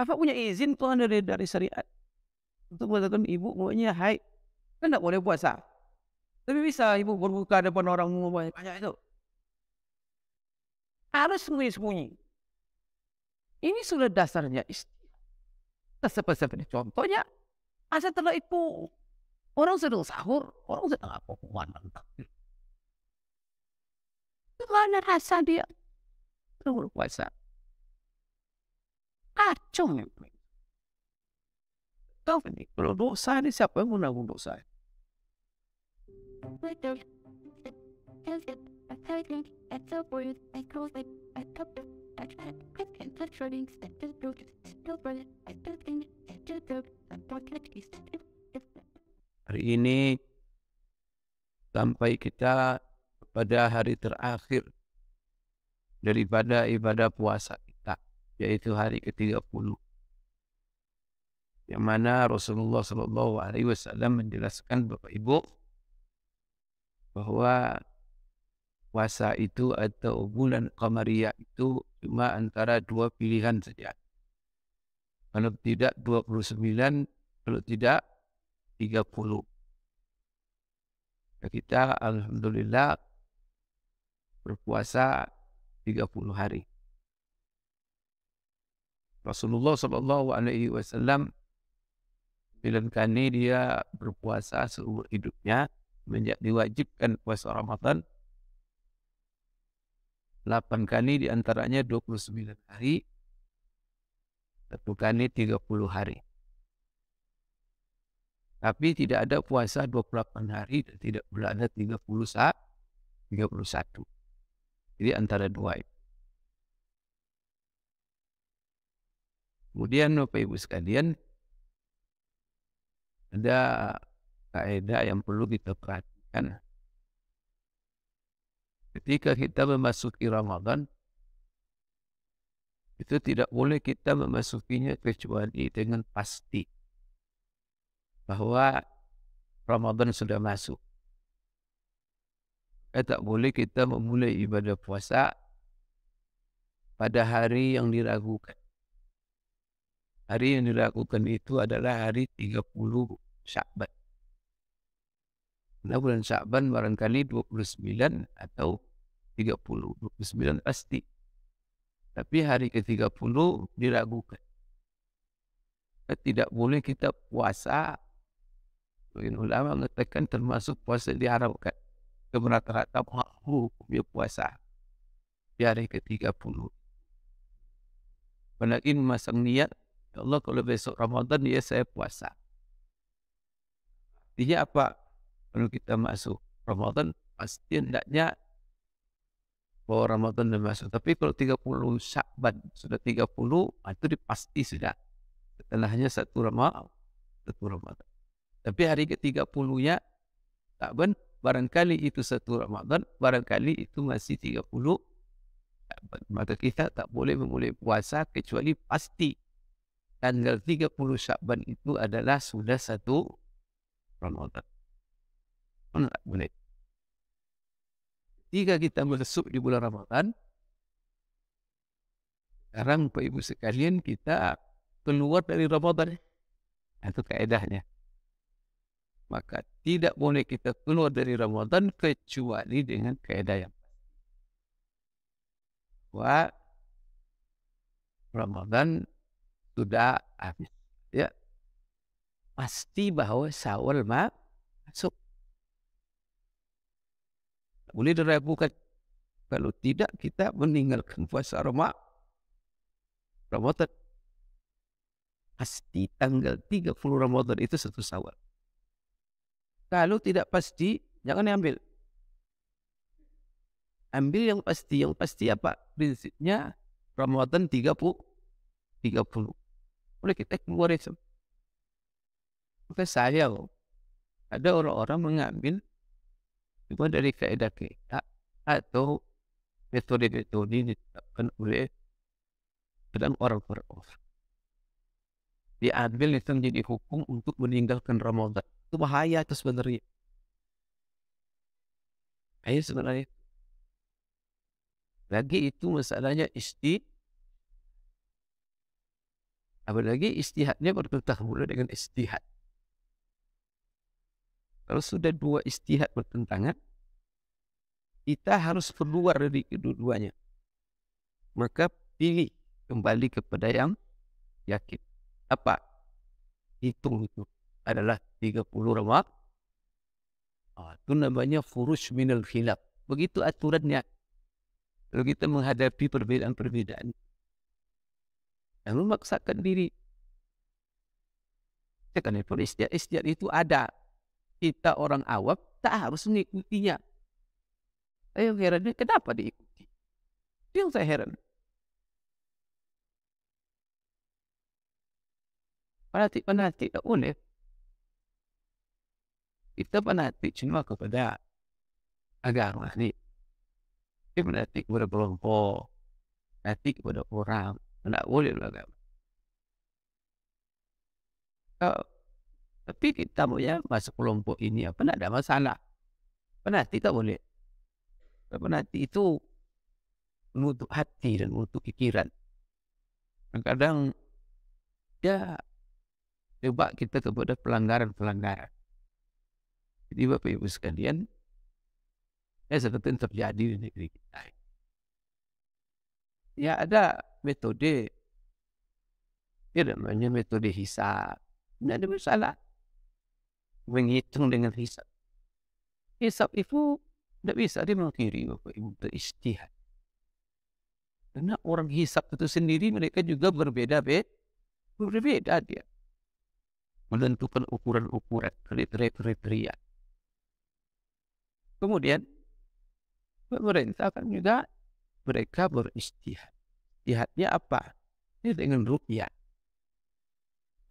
apa punya izin Tuhan dari dari syariat untuk mengatakan ibu maunya hai, kan tidak boleh puasa tapi bisa ibu berbuka depan orang banyak banyak itu harus sembunyi sembunyi ini sudah dasarnya istilah tersebut seperti contohnya asa telah itu orang sedang sahur orang sedang apa puan mana rasa dia tunggu puasa acho ni, empleo. Dominic, pero no sale si apuesto en algún sale. Hari ini sampai kita pada hari terakhir daripada ibadah puasa iaitu hari ke-30 Di mana Rasulullah sallallahu alaihi wasallam menjelaskan Bapak Ibu bahwa puasa itu atau bulan qamariyah itu cuma antara dua pilihan saja. Kalau tidak 29, kalau tidak 30. Kita alhamdulillah berpuasa 30 hari. Rasulullah sallallahu alaihi wasallam bilangkan ini dia berpuasa seumur hidupnya menjadi diwajibkan puasa Ramadan 8 kali di antaranya 29 hari satu kali 30 hari tapi tidak ada puasa 28 hari dan tidak berada 30 saat 31 jadi antara dua itu Kemudian Bapak Ibu sekalian ada kaidah yang perlu kita perhatikan. Ketika kita memasuki Ramadan itu tidak boleh kita memasukinya kecuali dengan pasti bahwa Ramadan sudah masuk. Eh, tak boleh kita memulai ibadah puasa pada hari yang diragukan. Hari yang dilakukan itu adalah hari 30 Syakban. Nah, bulan Syakban barangkali 29 atau 30. 29 pasti. Tapi hari ke-30 diragukan. Tidak boleh kita puasa. Mungkin ulama mengatakan termasuk puasa diharapkan. Keberat-rata mahu dia puasa. Di hari ke-30. Menangin masang niat Ya Allah kalau besok Ramadan ya saya puasa. Artinya apa? Kalau kita masuk Ramadan pasti hendaknya bahwa Ramadan dan masuk. Tapi kalau 30 Syakban sudah 30, ah, itu dipasti sudah. Setelahnya satu Ramadan, satu Ramadan. Tapi hari ke-30 tak ben, barangkali itu satu Ramadan, barangkali itu masih 30 Syakban. Maka kita tak boleh memulai puasa kecuali pasti tanggal 30 Syakban itu adalah sudah satu Ramadan. Mana boleh. Jika kita masuk di bulan Ramadan, sekarang Pak Ibu sekalian kita keluar dari Ramadan. Itu kaedahnya. Maka tidak boleh kita keluar dari Ramadan kecuali dengan kaedah yang Wah, Ramadan sudah habis. Ya. Pasti bahwa Syawal ma masuk. Boleh diragukan. Kalau tidak kita meninggalkan puasa Ramadan. Ramadan. Pasti tanggal 30 Ramadan itu satu Syawal. Kalau tidak pasti, jangan diambil. Ambil yang pasti. Yang pasti apa? Prinsipnya Ramadan 30. 30. boleh kita keluar itu. Maka saya ada orang-orang mengambil cuma dari kaedah kita atau metode-metode ini ditetapkan oleh dalam orang per Diambil itu menjadi hukum untuk meninggalkan Ramadan. Itu bahaya itu sebenarnya. Ayah sebenarnya. Lagi itu masalahnya istiq. Apalagi istihadnya bertentang pula lah dengan istihad. Kalau sudah dua istihad bertentangan, kita harus keluar dari kedua-duanya. Maka pilih kembali kepada yang yakin. Apa? Hitung itu adalah 30 ramad. Ah, itu namanya furush minal khilaf. Begitu aturannya. Kalau kita menghadapi perbedaan-perbedaan. Perbedaan. Jangan memaksakan diri. Kita kena pun istiak. itu ada. Kita orang awam tak harus mengikutinya. Saya heran, kenapa diikuti? Itu yang saya heran. Penatik penatik tak boleh. Kita penatik cuma kepada agama ni. Kita penatik kepada kelompok. Penatik kepada orang. Tidak boleh lah agama. Uh, tapi kita punya masuk kelompok ini apa nak ada masalah. Penat tak boleh. Penat itu menutup hati dan menutup fikiran. Kadang-kadang dia ya, coba kita kepada pelanggaran-pelanggaran. Jadi Bapak Ibu sekalian, ya seperti yang terjadi di negeri kita. Ya ada metode. Ia namanya metode hisap. Tidak ada masalah. Menghitung dengan hisap. Hisap itu tidak bisa dimengkiri Bapak Ibu beristihad. Karena orang hisap itu sendiri mereka juga berbeda be. Berbeda dia. Menentukan ukuran-ukuran. Kriteria-kriteria. Kemudian pemerintah kan juga mereka beristihad lihatnya apa? Ini dengan rukyat.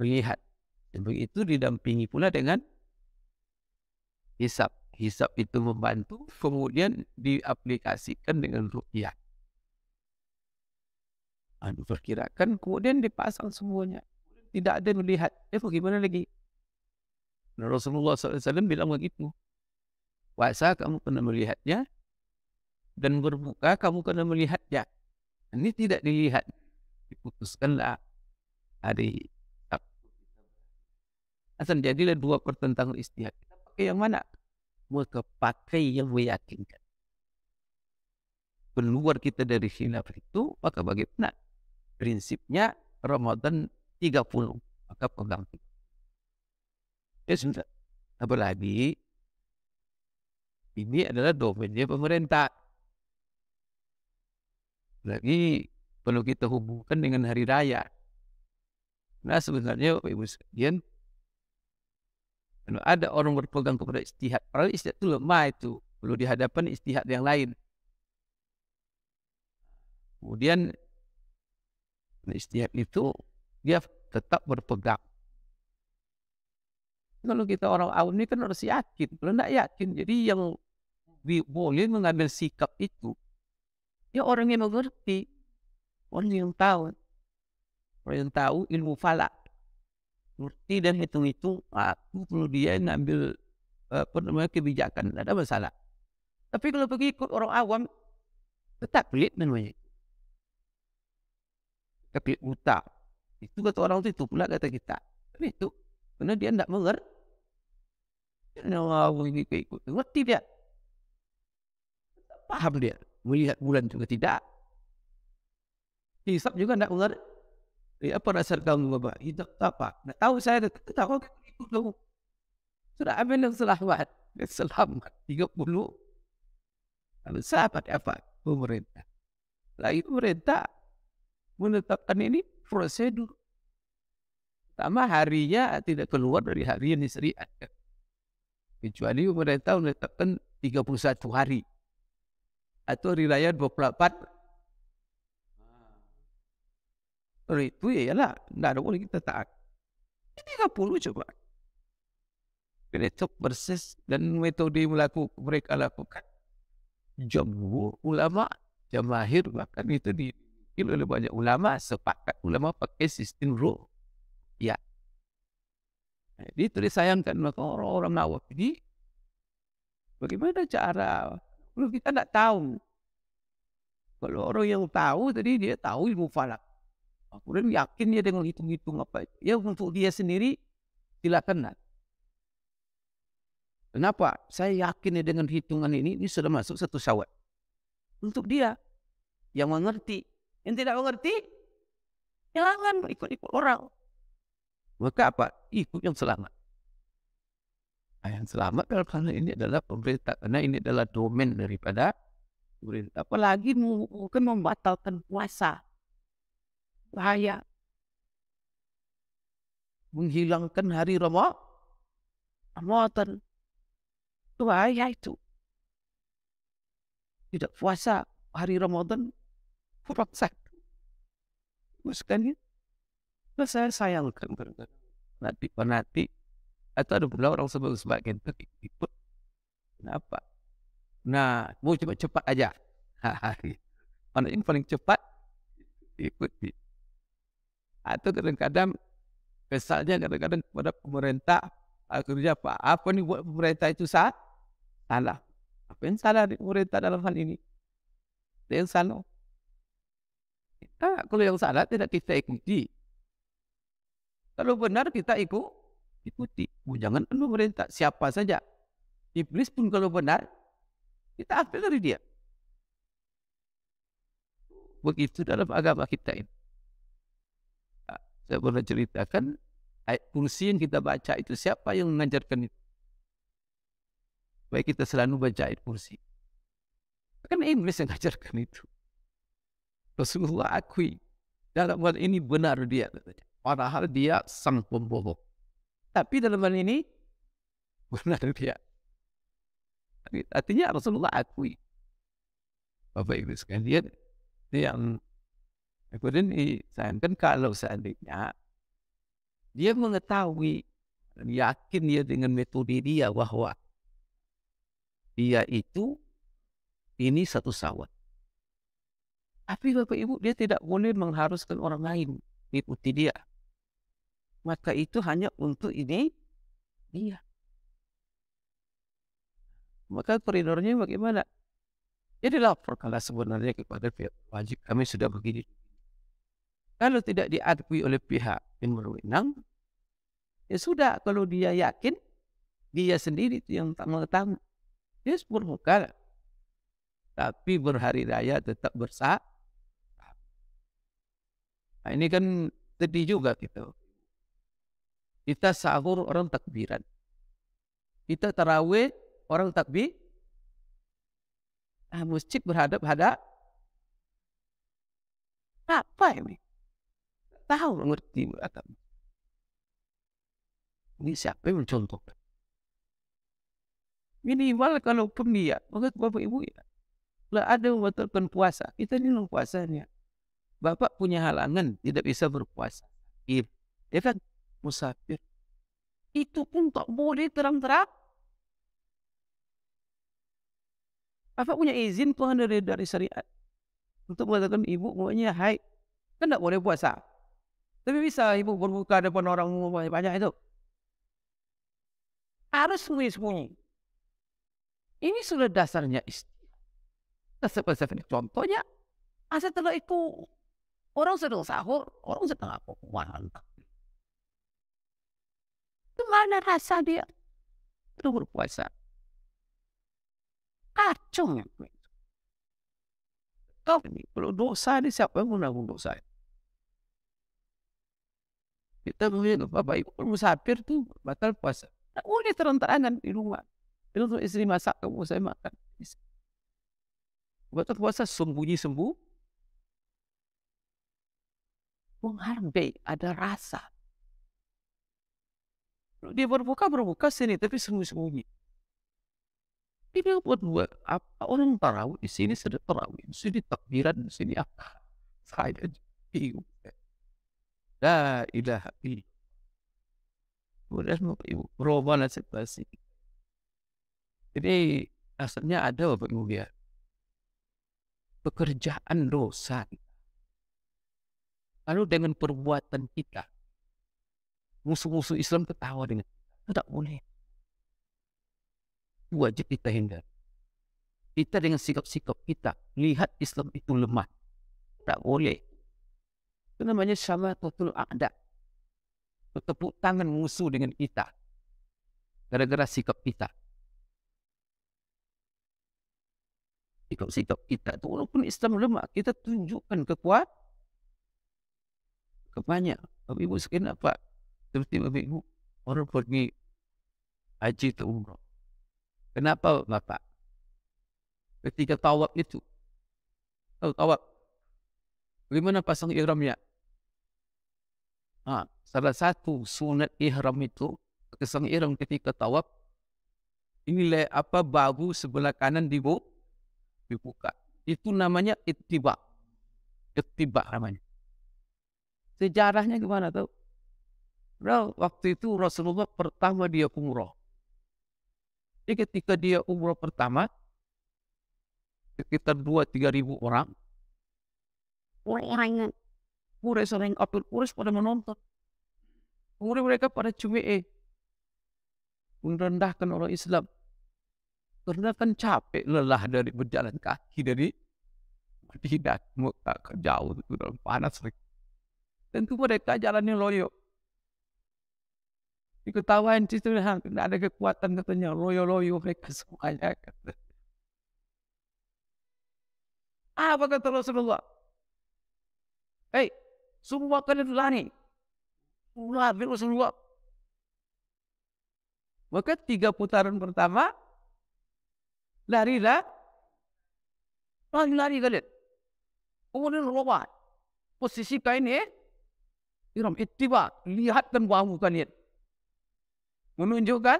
Melihat. Dan begitu didampingi pula dengan hisap. Hisap itu membantu kemudian diaplikasikan dengan rukyat. Anu ah, perkirakan kemudian dipasang semuanya. Tidak ada melihat. Eh bagaimana lagi? Rasulullah SAW bilang begitu. Puasa kamu pernah melihatnya dan berbuka kamu kena melihatnya. Ini tidak dilihat. Diputuskanlah hari Sabtu. jadilah dua pertentangan istihad. Kita pakai yang mana? Maka pakai yang meyakinkan. Keluar kita dari khilaf itu, maka bagaimana? Prinsipnya Ramadan 30. Maka pegang itu. Ya sudah. Apalagi ini adalah domainnya pemerintah. Lagi perlu kita hubungkan dengan hari raya. Nah sebenarnya ibu sekalian, kalau ada orang berpegang kepada istihad, padahal istihad itu lemah itu, perlu dihadapan istihad yang lain. Kemudian istihad itu dia tetap berpegang. Kalau kita orang awam ini kan harus yakin. Kalau tidak yakin, jadi yang boleh mengambil sikap itu Ya orang yang mengerti orang yang tahu orang yang tahu ilmu falak ngerti dan hitung itu aku perlu dia yang ambil apa namanya kebijakan tidak ada masalah tapi kalau pergi ikut orang awam tetap pelit namanya tapi buta itu kata orang itu pula kata kita tapi itu kerana dia tidak mengerti Kenapa aku ini keikut? Ngerti dia. Paham dia melihat bulan juga tidak. Hisap juga nak ular. Ya, apa dasar kamu bapa? Itu apa? Nak tahu saya tak tahu kan itu tahu. Sudah amin dan selamat. Selamat 30. Lalu sahabat apa? Pemerintah. Lagi pemerintah menetapkan ini prosedur. Pertama harinya tidak keluar dari hari yang diseriakan. Kecuali pemerintah menetapkan 31 hari atau riwayat 24 Itu ialah Tidak ada boleh kita tak. Ini 30 cuba Bila itu persis Dan metode melakukan Mereka lakukan Jumhur ulama Jamahir Bahkan itu di oleh banyak ulama Sepakat ulama Pakai sistem rule Ya Jadi itu disayangkan Maka orang-orang awak ini Bagaimana cara Kalau kita tidak tahu. Kalau orang yang tahu tadi dia tahu ilmu falak. Kemudian yakin dia dengan hitung-hitung apa itu. Ya untuk dia sendiri silakan. Kenapa? Saya yakin dengan hitungan ini, ini sudah masuk satu syawal. Untuk dia yang mengerti. Yang tidak mengerti, jangan ikut-ikut orang. Maka apa? Ikut yang selamat. yang selamat kalau kerana ini adalah pemerintah kerana ini adalah domain daripada pemerintah. Apalagi mungkin membatalkan puasa. Bahaya. Menghilangkan hari Ramadhan. Ramadhan Itu bahaya itu. Tidak puasa hari Ramadhan kurang Maksudkan ini. Saya sayangkan. Nanti-nanti. Atau ada pula orang sebut sebab kereta kan, ikut. Kenapa? Nah, mau cepat-cepat aja. Ha, ha, ya. Mana yang paling cepat? Ikut. Atau ha, kadang-kadang kesalnya kadang-kadang kepada pemerintah akhirnya apa? Apa ni buat pemerintah itu sah? Salah. Apa yang salah di pemerintah dalam hal ini? Dia yang salah. Kita, kalau yang salah tidak kita ikuti. Kalau benar kita ikut ikuti. Oh, jangan pemerintah siapa saja. Iblis pun kalau benar, kita ambil dari dia. Begitu dalam agama kita ini. Ah, saya pernah ceritakan, ayat kursi yang kita baca itu siapa yang mengajarkan itu? Baik kita selalu baca ayat kursi. Kan Iblis yang mengajarkan itu. Rasulullah akui dalam hal ini benar dia. Padahal dia sang pembohong. Tapi dalam hal ini benar dia. Artinya Rasulullah akui. bapa Ibu sekalian, dia yang kemudian disayangkan kalau seandainya dia mengetahui dan yakin dia dengan metode dia bahwa dia itu ini satu sawat. Tapi bapa Ibu, dia tidak boleh mengharuskan orang lain mengikuti dia. maka itu hanya untuk ini dia. Maka koridornya bagaimana? Jadi laporkanlah sebenarnya kepada pihak wajib kami sudah begini. Kalau tidak diakui oleh pihak yang berwenang, ya sudah kalau dia yakin dia sendiri itu yang tak mengetahui. Dia muka. Tapi berhari raya tetap bersa. Nah, ini kan sedih juga gitu. Kita sahur orang takbiran. Kita tarawih orang takbir. Ah, masjid berhadap hadap. Apa ini? Tahu mengerti akan. Ini siapa yang contoh? Minimal kalau pun dia, maka bapak ibu ya. Lah ada membatalkan puasa. Kita ini puasanya. Bapak punya halangan, tidak bisa berpuasa. Ya kan? musafir. Itu pun tak boleh terang-terang. Apa punya izin Tuhan dari, dari syariat? Untuk mengatakan ibu maknanya haid. Kan tak boleh puasa. Tapi bisa ibu berbuka depan orang banyak itu. Harus sembunyi-sembunyi. Ini sudah dasarnya istri. Contohnya, asal telah itu orang sedang sahur, orang sedang apa? Wah, Allah mana rasa dia itu berpuasa kacau kau ini perlu dosa ini siapa yang menanggung dosa kita mungkin bapak ibu perlu sapir tuh batal puasa tak boleh terentangan di rumah itu istri masak kamu saya makan batal puasa sembunyi sembuh mengharapkan ada rasa dia berbuka berbuka sini tapi sembunyi sembunyi ini buat dua apa orang tarawih di sini sedang tarawih di sini takbiran di sini apa saya bingung la ilaha illallah kemudian ibu berubah nasib jadi asalnya ada apa ibu ya pekerjaan dosa lalu dengan perbuatan kita musuh-musuh Islam ketawa dengan kita. Tak boleh. Wajib kita hindar. Kita dengan sikap-sikap kita lihat Islam itu lemah. Tak boleh. Itu namanya syamatatul a'da. Bertepuk tangan musuh dengan kita. Gara-gara sikap kita. Sikap-sikap kita itu walaupun Islam lemah. Kita tunjukkan kekuatan. Kebanyak. Tapi ibu sekian apa? tiba bapak bingung. Orang pergi haji atau umrah. Kenapa Bapak? Ketika tawab itu. Tahu tawab. Bagaimana pasang ihramnya? Ha, salah satu sunat ihram itu. Pasang ihram ketika tawab. Inilah apa bahu sebelah kanan dibuka. Itu namanya ittiba. Ittiba namanya. Sejarahnya ke mana tahu? Nah, waktu itu Rasulullah pertama dia umroh. Jadi ketika dia umroh pertama, sekitar 2-3 ribu orang, orang-orang Pura sering Abdul Quraisy pada menonton. Kemudian mereka pada cumi eh. Merendahkan orang Islam. Karena kan capek lelah dari berjalan kaki dari Madinah. Mereka ke jauh dalam panas. Tentu mereka jalannya loyok ketahuan cerita dah tidak ada kekuatan katanya royo-royo mereka semuanya kata. Apa kata Rasulullah? Eh, hey, semua kena lari. Ular virus Rasulullah. Maka tiga putaran pertama larilah lari-lari ah, kalian. Kemudian robat. Posisi kain ni, iram itibat, lihat dan wahmukan ni. menunjukkan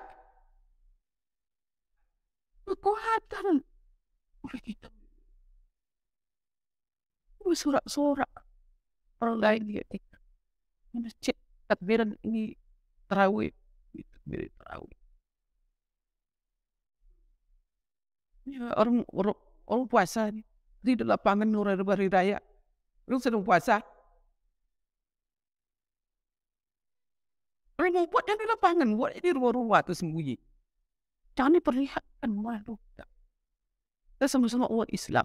kekuatan. Sorak-sorak. Orang lain dia masjid takbiran ini terawih. Gitu, Takbir terawih. Ya, orang, orang, orang puasa di lapangan hari raya. Orang sedang puasa, Tapi mau buat jadi lapangan, buat di rumah-rumah tu sembunyi. Jangan diperlihatkan malu. Kita sama-sama umat Islam.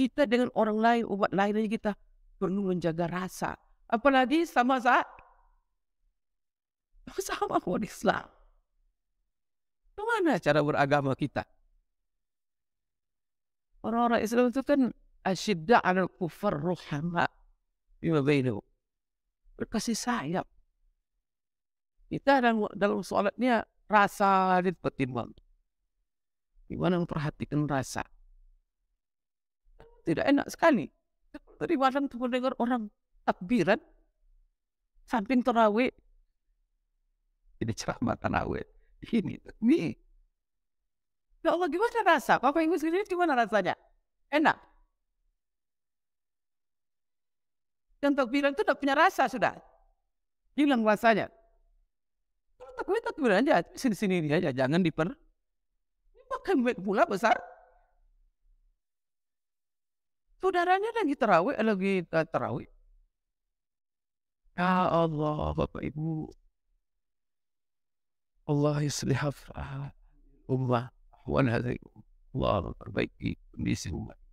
Kita dengan orang lain, umat lain lagi kita perlu menjaga rasa. Apalagi sama saat sama umat Islam. mana cara beragama kita? Orang-orang Islam itu kan asyidda'al kufar ruhamah. Bima bainu berkasih sayap Kita dalam, dalam sholat ini rasa dipertimbang. Gimana memperhatikan rasa? Tidak enak sekali. Tadi malam tuh mendengar orang takbiran samping terawih. Ini ceramah terawih. Ini takbir. Ya Allah, gimana rasa? Bapak Ibu sendiri gimana rasanya? Enak? tak bilang itu tidak punya rasa sudah. Hilang rasanya. Kalau takbir, takbir aja. Sini-sini aja. Jangan diper. Pakai mic pula besar. Saudaranya lagi terawih, lagi terawih. Ya Allah, Bapak Ibu. Allah islihafah. Umlah. Wan hadhi. Allah memperbaiki kondisi umat.